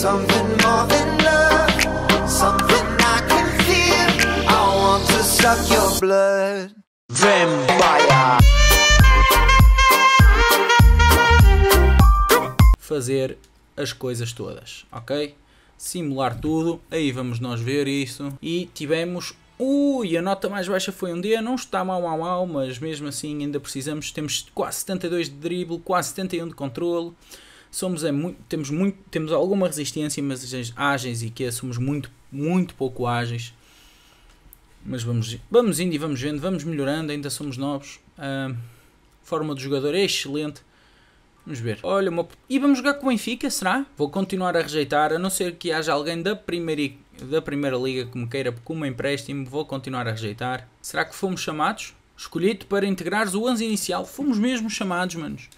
Something more than love, something I can feel. I want to suck your blood. Vampire. Fazer as coisas todas, ok? Simular tudo, aí vamos nós ver isso. E tivemos Ui, a nota mais baixa foi um dia, não está mal, mal, mal, mas mesmo assim ainda precisamos, temos quase 72 de dribble, quase 71 de controle, somos é muito, temos muito temos alguma resistência, mas ágeis e que somos muito muito pouco ágeis. Mas vamos vamos indo e vamos vendo, vamos melhorando, ainda somos novos. A forma do jogador é excelente. Vamos ver. Olha, uma... e vamos jogar com o Benfica, será? Vou continuar a rejeitar, a não ser que haja alguém da primeira, da primeira liga que me queira como empréstimo, vou continuar a rejeitar. Será que fomos chamados? Escolhido para integrares o 11 inicial. Fomos mesmo chamados, manos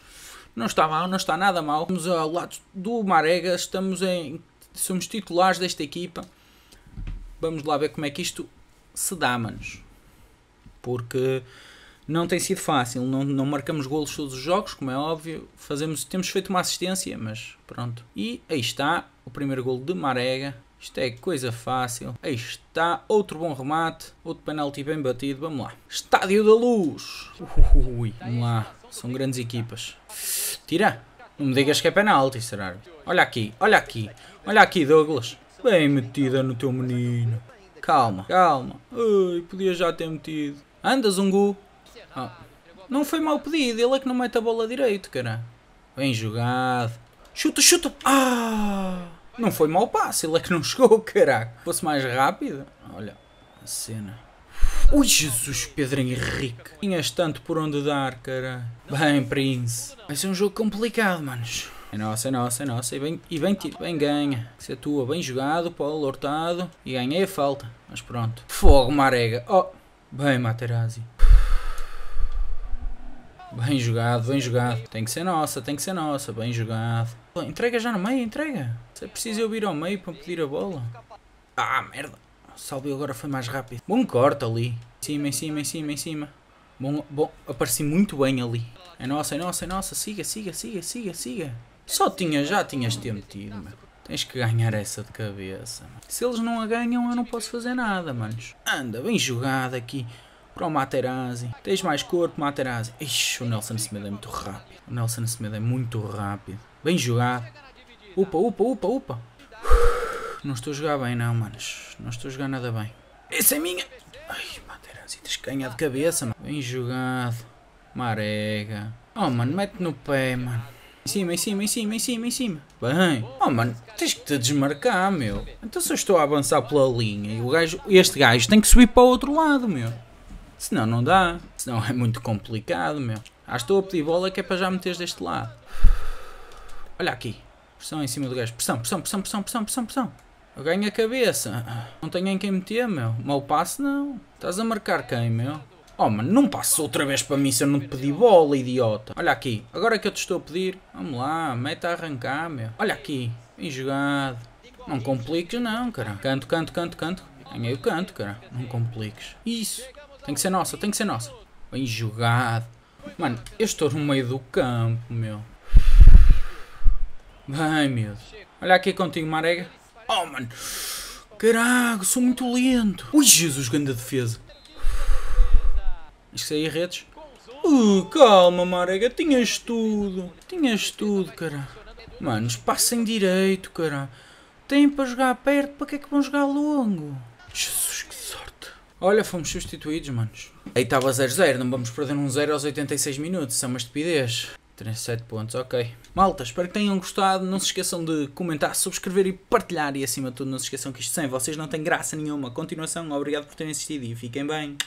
não está mal, não está nada mal. Estamos ao lado do Marega, estamos em, somos titulares desta equipa. Vamos lá ver como é que isto se dá, manos. Porque não tem sido fácil, não, não marcamos golos todos os jogos, como é óbvio. Fazemos, temos feito uma assistência, mas pronto. E aí está o primeiro golo de Marega. Isto é coisa fácil. Aí está, outro bom remate, outro penalti bem batido, vamos lá. Estádio da Luz! Ui, vamos lá, são grandes equipas. Tira. Não me digas que é penalti, será? Olha aqui, olha aqui. Olha aqui, Douglas. Bem metida no teu menino. Calma, calma. Ai, podia já ter metido. Anda, Zungu. Ah, não foi mal pedido, ele é que não mete a bola direito, cara. Bem jogado. Chuta, chuta. Ah! Não foi mau passe, ele é que não chegou, caraca. Fosse mais rápido. Olha, a cena. Ui, Jesus, Pedro Henrique. Tinhas tanto por onde dar, cara. Bem, Prince. Vai ser um jogo complicado, manos. É nossa, é nossa, é nossa. E bem, e bem, bem ganha. Se atua bem jogado, Paulo Hortado. E ganhei a falta. Mas pronto. Fogo, Marega. Oh, bem, Materazzi. Bem jogado, bem jogado. Tem que ser nossa, tem que ser nossa. Bem jogado. Entrega já no meio, entrega. Se é preciso eu vir ao meio para pedir a bola. Ah, merda salve agora foi mais rápido. Bom corte ali. Em cima, em cima, em cima, em cima. Bom, bom, apareci muito bem ali. É nossa, é nossa, é nossa. Siga, siga, siga, siga, siga. Só tinha, já tinhas ter metido, mano. Tens que ganhar essa de cabeça, mano. Se eles não a ganham, eu não posso fazer nada, manos. Anda, bem jogado aqui. Para o Materazzi. Tens mais corpo, Materazzi. Ixi, o Nelson Smith é muito rápido. O Nelson Smith é muito rápido. Bem jogado. Upa, upa, upa, upa. Não estou a jogar bem, não, manos. Não estou a jogar nada bem. Essa é minha! Ai, madeirãozinho, assim, tens que ganhar de cabeça, mano. Bem jogado. Marega. Oh, mano, mete no pé, mano. Em cima, em cima, em cima, em cima, em cima. Bem. Oh, mano, tens que te desmarcar, meu. Então se eu estou a avançar pela linha e o gajo, este gajo tem que subir para o outro lado, meu. Senão não dá. Senão é muito complicado, meu. Ah, estou a pedir bola que é para já meteres deste lado. Olha aqui. Pressão em cima do gajo. Pressão, pressão, pressão, pressão, pressão, pressão, pressão. Ganha a cabeça. Não tenho em quem meter, meu. Mal passe, não. Estás a marcar quem, meu? Oh, mano, não passa outra vez para mim se eu não te pedi bola, idiota. Olha aqui. Agora que eu te estou a pedir. Vamos lá, meta a arrancar, meu. Olha aqui. Bem jogado. Não compliques, não, cara. Canto, canto, canto, canto. Ganhei o canto, cara. Não compliques. Isso. Tem que ser nossa, tem que ser nossa. Bem jogado. Mano, eu estou no meio do campo, meu. Bem, meu. Olha aqui contigo, Marega. Oh, mano. Caraca, sou muito lento. Ui, Jesus, grande defesa. Isto aí redes. Uh, calma, Marega. Tinhas tudo. Tinhas tudo, cara. Manos, passem direito, cara. Tem para jogar perto, para que é que vão jogar longo? Jesus, que sorte. Olha, fomos substituídos, manos. Aí estava 0-0, não vamos perder um 0 aos 86 minutos, isso é uma estupidez. 37 pontos, ok. Malta, espero que tenham gostado. Não se esqueçam de comentar, subscrever e partilhar. E acima de tudo, não se esqueçam que isto sem vocês não tem graça nenhuma. Continuação, obrigado por terem assistido e fiquem bem.